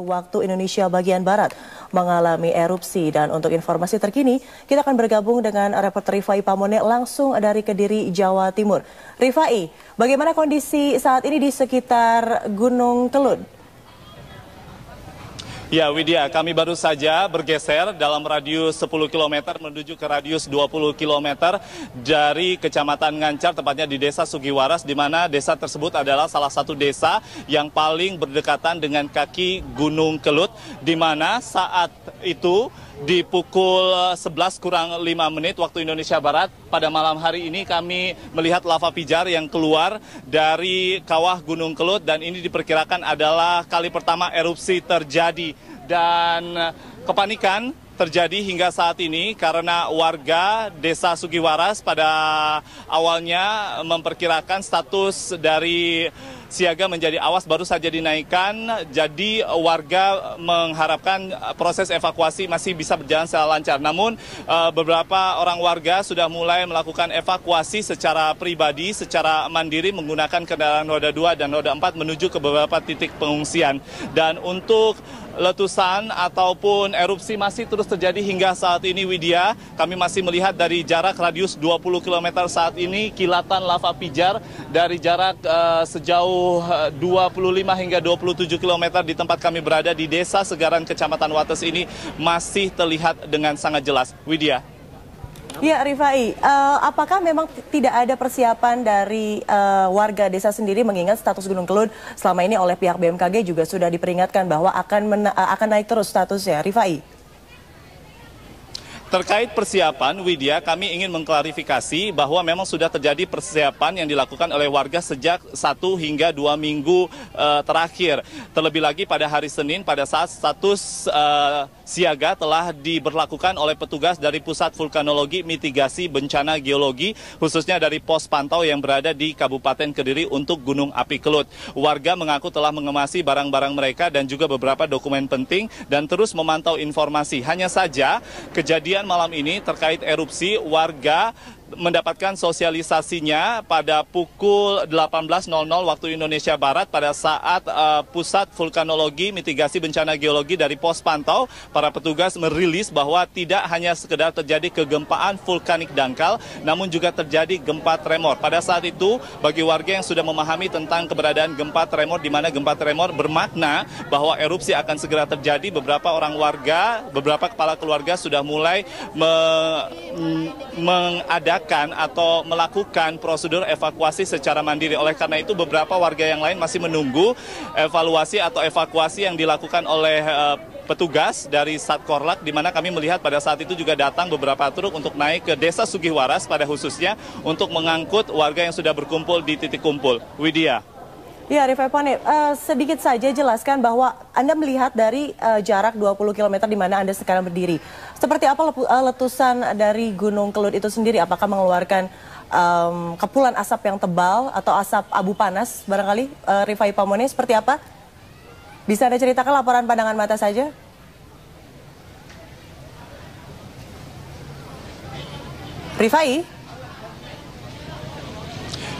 Waktu Indonesia bagian Barat mengalami erupsi dan untuk informasi terkini kita akan bergabung dengan reporter Rifai Pamone langsung dari Kediri, Jawa Timur. Rifai, bagaimana kondisi saat ini di sekitar Gunung Kelud? Ya Widya, kami baru saja bergeser dalam radius 10 km menuju ke radius 20 km dari Kecamatan Ngancar, tepatnya di Desa Sugiwaras, di mana desa tersebut adalah salah satu desa yang paling berdekatan dengan kaki Gunung Kelut, di mana saat itu di pukul 11 kurang 5 menit waktu Indonesia Barat pada malam hari ini kami melihat lava pijar yang keluar dari kawah Gunung Kelut dan ini diperkirakan adalah kali pertama erupsi terjadi dan kepanikan terjadi hingga saat ini karena warga Desa Sugiwaras pada awalnya memperkirakan status dari siaga menjadi awas baru saja dinaikkan. Jadi warga mengharapkan proses evakuasi masih bisa berjalan secara lancar. Namun eh, beberapa orang warga sudah mulai melakukan evakuasi secara pribadi, secara mandiri menggunakan kendaraan roda 2 dan roda 4 menuju ke beberapa titik pengungsian. Dan untuk letusan ataupun erupsi masih terus terjadi hingga saat ini Widya. Kami masih melihat dari jarak radius 20 km saat ini kilatan lava pijar dari jarak uh, sejauh 25 hingga 27 km di tempat kami berada di Desa Segaran Kecamatan Wates ini masih terlihat dengan sangat jelas. Widya. Ya, Rifai, uh, apakah memang tidak ada persiapan dari uh, warga desa sendiri mengingat status Gunung Kelud selama ini oleh pihak BMKG juga sudah diperingatkan bahwa akan uh, akan naik terus statusnya, Rifai? Terkait persiapan, Widya, kami ingin mengklarifikasi bahwa memang sudah terjadi persiapan yang dilakukan oleh warga sejak satu hingga dua minggu uh, terakhir. Terlebih lagi pada hari Senin pada saat status uh, siaga telah diberlakukan oleh petugas dari Pusat Vulkanologi Mitigasi Bencana Geologi khususnya dari pos pantau yang berada di Kabupaten Kediri untuk Gunung Api Kelut. Warga mengaku telah mengemasi barang-barang mereka dan juga beberapa dokumen penting dan terus memantau informasi. Hanya saja kejadian malam ini terkait erupsi warga mendapatkan sosialisasinya pada pukul 18.00 waktu Indonesia Barat pada saat uh, Pusat Vulkanologi Mitigasi Bencana Geologi dari Pos Pantau para petugas merilis bahwa tidak hanya sekedar terjadi kegempaan vulkanik dangkal namun juga terjadi gempa tremor. Pada saat itu bagi warga yang sudah memahami tentang keberadaan gempa tremor di mana gempa tremor bermakna bahwa erupsi akan segera terjadi beberapa orang warga, beberapa kepala keluarga sudah mulai me mm, mengadakan mengerjakan atau melakukan prosedur evakuasi secara mandiri. Oleh karena itu beberapa warga yang lain masih menunggu evaluasi atau evakuasi yang dilakukan oleh eh, petugas dari Satkorlak di mana kami melihat pada saat itu juga datang beberapa truk untuk naik ke Desa Sugihwaras pada khususnya untuk mengangkut warga yang sudah berkumpul di titik kumpul. Widya. Ya, Rifai Eponit, uh, eh, sedikit saja jelaskan bahwa Anda melihat dari uh, jarak 20 km di mana Anda sekarang berdiri. Seperti apa eh, letusan dari Gunung Kelud itu sendiri? Apakah mengeluarkan um, kepulan asap yang tebal atau asap abu panas barangkali? Uh, Rifai Pamone, seperti apa? Bisa Anda ceritakan laporan pandangan mata saja? Rifai?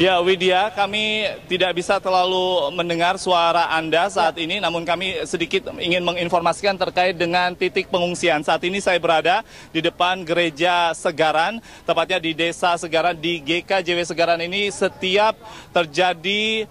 Ya Widya, kami tidak bisa terlalu mendengar suara Anda saat ini, namun kami sedikit ingin menginformasikan terkait dengan titik pengungsian. Saat ini saya berada di depan gereja Segaran, tepatnya di desa Segaran, di GKJW Segaran ini setiap terjadi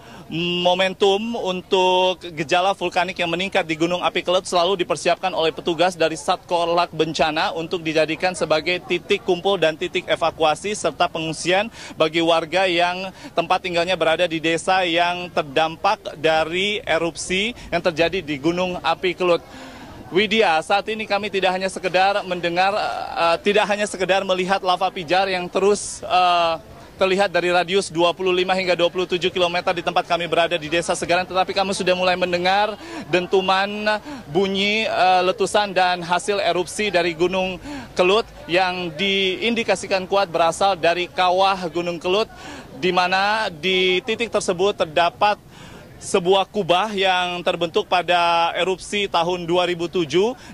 momentum untuk gejala vulkanik yang meningkat di Gunung Api Kelut selalu dipersiapkan oleh petugas dari Satkorlak Bencana untuk dijadikan sebagai titik kumpul dan titik evakuasi serta pengungsian bagi warga yang tempat tinggalnya berada di desa yang terdampak dari erupsi yang terjadi di Gunung Api Kelut. Widya, saat ini kami tidak hanya sekedar mendengar, uh, tidak hanya sekedar melihat lava pijar yang terus uh, terlihat dari radius 25 hingga 27 km di tempat kami berada di Desa Segaran, tetapi kami sudah mulai mendengar dentuman bunyi eh, letusan dan hasil erupsi dari Gunung Kelut yang diindikasikan kuat berasal dari kawah Gunung Kelut di mana di titik tersebut terdapat sebuah kubah yang terbentuk pada erupsi tahun 2007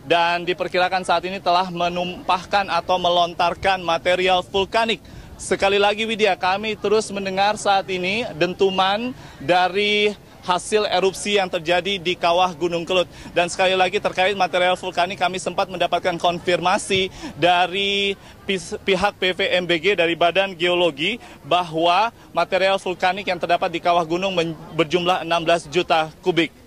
dan diperkirakan saat ini telah menumpahkan atau melontarkan material vulkanik Sekali lagi Widya, kami terus mendengar saat ini dentuman dari hasil erupsi yang terjadi di kawah Gunung Kelut. Dan sekali lagi terkait material vulkanik kami sempat mendapatkan konfirmasi dari pihak PVMBG dari Badan Geologi bahwa material vulkanik yang terdapat di kawah gunung berjumlah 16 juta kubik.